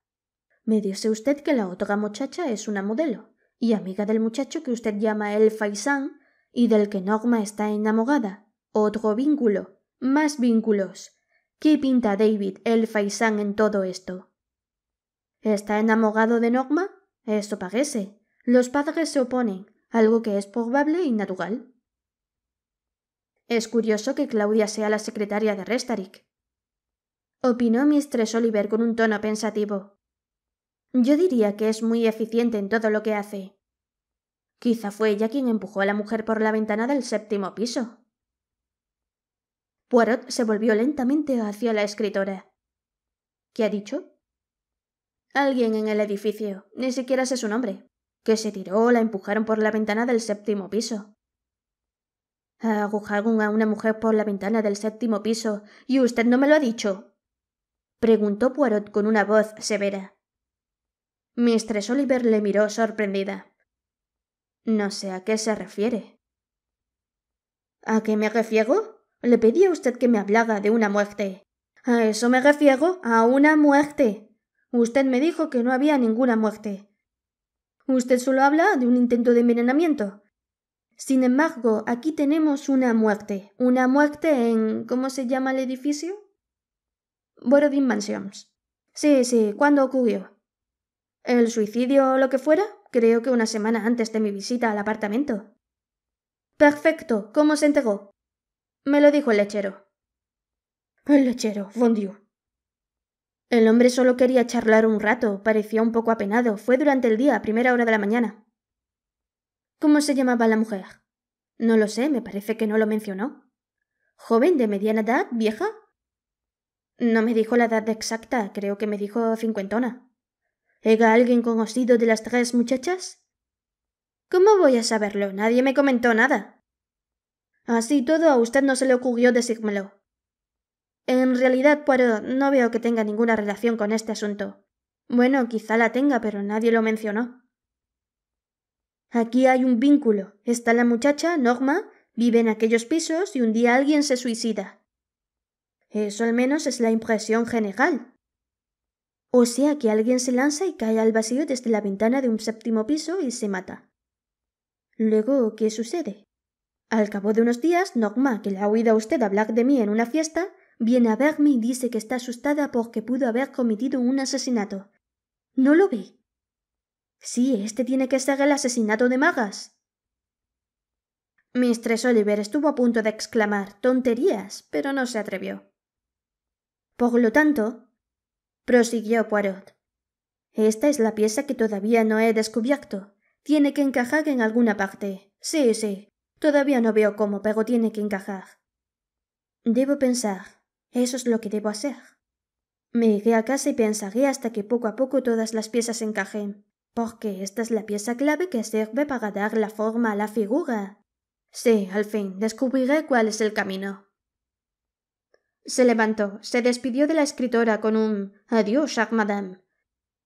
Me dice usted que la otra muchacha es una modelo, y amiga del muchacho que usted llama el Faisán, y del que Norma está enamorada. Otro vínculo. Más vínculos. ¿Qué pinta David el Faisán en todo esto? ¿Está enamorado de Norma? Eso parece. Los padres se oponen, algo que es probable y natural. Es curioso que Claudia sea la secretaria de Restarik. Opinó Mistress Oliver con un tono pensativo. Yo diría que es muy eficiente en todo lo que hace. Quizá fue ella quien empujó a la mujer por la ventana del séptimo piso. Poirot se volvió lentamente hacia la escritora. ¿Qué ha dicho? Alguien en el edificio, ni siquiera sé su nombre, que se tiró o la empujaron por la ventana del séptimo piso. Agujaron a una mujer por la ventana del séptimo piso, y usted no me lo ha dicho. preguntó Poirot con una voz severa. Mistress Oliver le miró sorprendida. No sé a qué se refiere. ¿A qué me refiero? Le pedí a usted que me hablara de una muerte. A eso me refiero, a una muerte. Usted me dijo que no había ninguna muerte. Usted solo habla de un intento de envenenamiento. Sin embargo, aquí tenemos una muerte. Una muerte en. ¿Cómo se llama el edificio? Borodin Mansions. Sí, sí, ¿cuándo ocurrió? El suicidio o lo que fuera, creo que una semana antes de mi visita al apartamento. Perfecto, ¿cómo se entregó? Me lo dijo el lechero. El lechero, bon El hombre solo quería charlar un rato, parecía un poco apenado. Fue durante el día, a primera hora de la mañana. ¿Cómo se llamaba la mujer? No lo sé, me parece que no lo mencionó. ¿Joven de mediana edad, vieja? No me dijo la edad exacta, creo que me dijo cincuentona. ¿Era alguien conocido de las tres muchachas? ¿Cómo voy a saberlo? Nadie me comentó nada. Así todo, a usted no se le ocurrió decírmelo. En realidad, Poirot, no veo que tenga ninguna relación con este asunto. Bueno, quizá la tenga, pero nadie lo mencionó. Aquí hay un vínculo. Está la muchacha, Norma, vive en aquellos pisos y un día alguien se suicida. Eso al menos es la impresión general. O sea que alguien se lanza y cae al vacío desde la ventana de un séptimo piso y se mata. Luego, ¿qué sucede? Al cabo de unos días, Norma, que le ha oído a usted hablar de mí en una fiesta, viene a verme y dice que está asustada porque pudo haber cometido un asesinato. ¿No lo ve? Sí, este tiene que ser el asesinato de magas. Mistress Oliver estuvo a punto de exclamar tonterías, pero no se atrevió. Por lo tanto, prosiguió Poirot. Esta es la pieza que todavía no he descubierto. Tiene que encajar en alguna parte. Sí, sí. Todavía no veo cómo, pero tiene que encajar. Debo pensar. Eso es lo que debo hacer. Me iré a casa y pensaré hasta que poco a poco todas las piezas encajen, porque esta es la pieza clave que sirve para dar la forma a la figura. Sí, al fin, descubriré cuál es el camino. Se levantó, se despidió de la escritora con un Adiós, chère madame,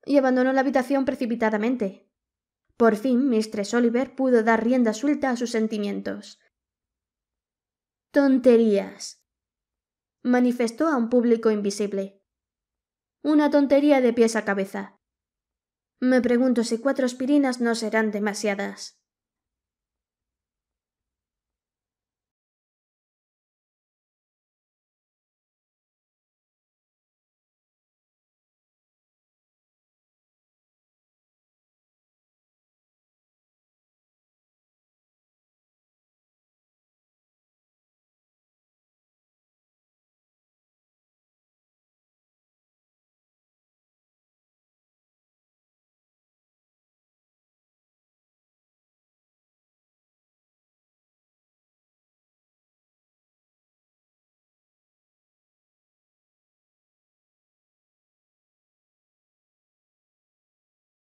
y abandonó la habitación precipitadamente. Por fin, Mistress Oliver pudo dar rienda suelta a sus sentimientos. Tonterías. manifestó a un público invisible. Una tontería de pies a cabeza. Me pregunto si cuatro aspirinas no serán demasiadas.